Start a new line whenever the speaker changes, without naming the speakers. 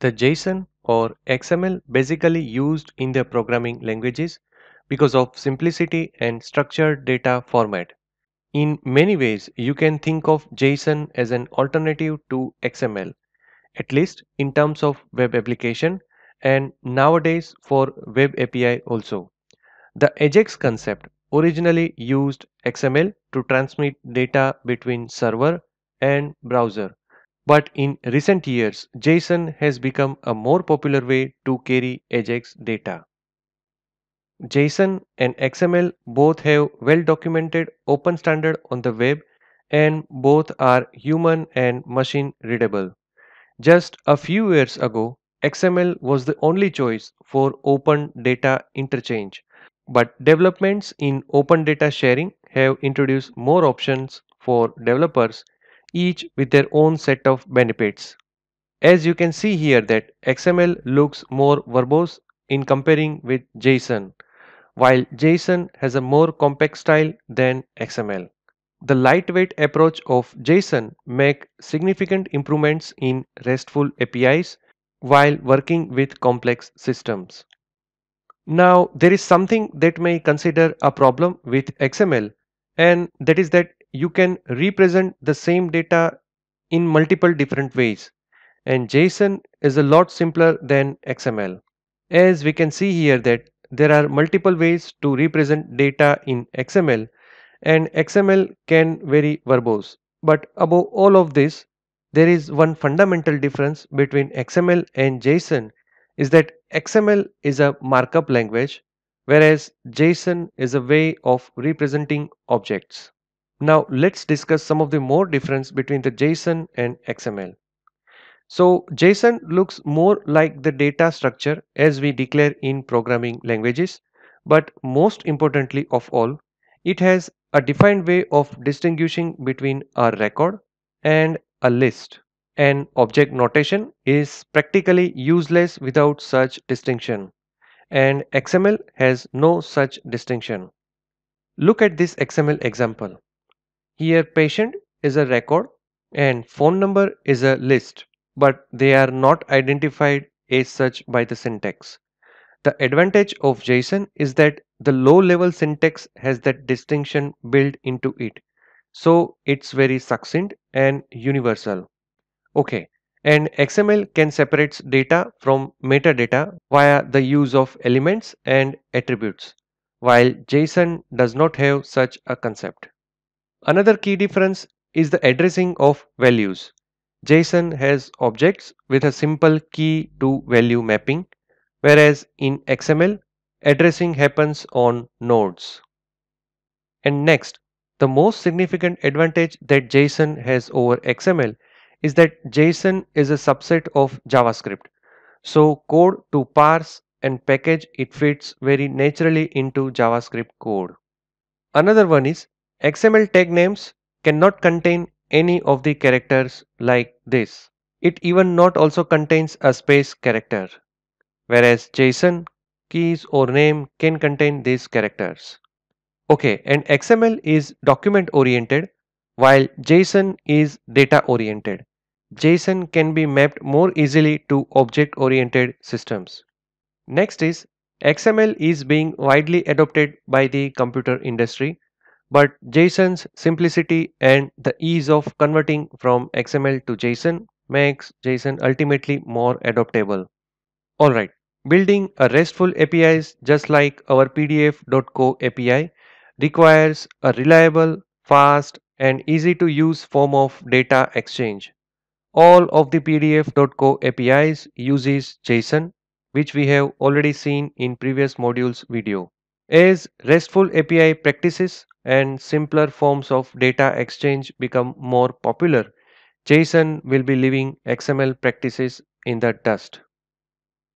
The JSON or XML basically used in the programming languages because of simplicity and structured data format. In many ways, you can think of JSON as an alternative to XML, at least in terms of web application and nowadays for web API also. The AJAX concept originally used XML to transmit data between server and browser but in recent years JSON has become a more popular way to carry AJAX data. JSON and XML both have well documented open standard on the web and both are human and machine readable. Just a few years ago, XML was the only choice for open data interchange, but developments in open data sharing have introduced more options for developers each with their own set of benefits. As you can see here that XML looks more verbose in comparing with JSON, while JSON has a more compact style than XML. The lightweight approach of JSON make significant improvements in RESTful APIs while working with complex systems. Now, there is something that may consider a problem with XML and that is that you can represent the same data in multiple different ways and JSON is a lot simpler than XML. As we can see here that there are multiple ways to represent data in XML and XML can vary verbose. But above all of this, there is one fundamental difference between XML and JSON is that XML is a markup language whereas JSON is a way of representing objects. Now let's discuss some of the more difference between the JSON and XML. So JSON looks more like the data structure as we declare in programming languages, but most importantly of all, it has a defined way of distinguishing between a record and a list. An object notation is practically useless without such distinction, and XML has no such distinction. Look at this XML example. Here patient is a record and phone number is a list but they are not identified as such by the syntax. The advantage of JSON is that the low level syntax has that distinction built into it. So it's very succinct and universal. Okay, and XML can separate data from metadata via the use of elements and attributes, while JSON does not have such a concept. Another key difference is the addressing of values. JSON has objects with a simple key to value mapping, whereas in XML, addressing happens on nodes. And next, the most significant advantage that JSON has over XML is that JSON is a subset of JavaScript. So code to parse and package it fits very naturally into JavaScript code. Another one is XML tag names cannot contain any of the characters like this. It even not also contains a space character, whereas JSON keys or name can contain these characters. Okay, and XML is document oriented while JSON is data oriented. JSON can be mapped more easily to object oriented systems. Next is XML is being widely adopted by the computer industry but JSON's simplicity and the ease of converting from XML to JSON makes JSON ultimately more adoptable. Alright, building a RESTful APIs just like our pdf.co API requires a reliable, fast and easy to use form of data exchange. All of the pdf.co APIs uses JSON which we have already seen in previous modules video. As RESTful API practices and simpler forms of data exchange become more popular, JSON will be leaving XML practices in the dust.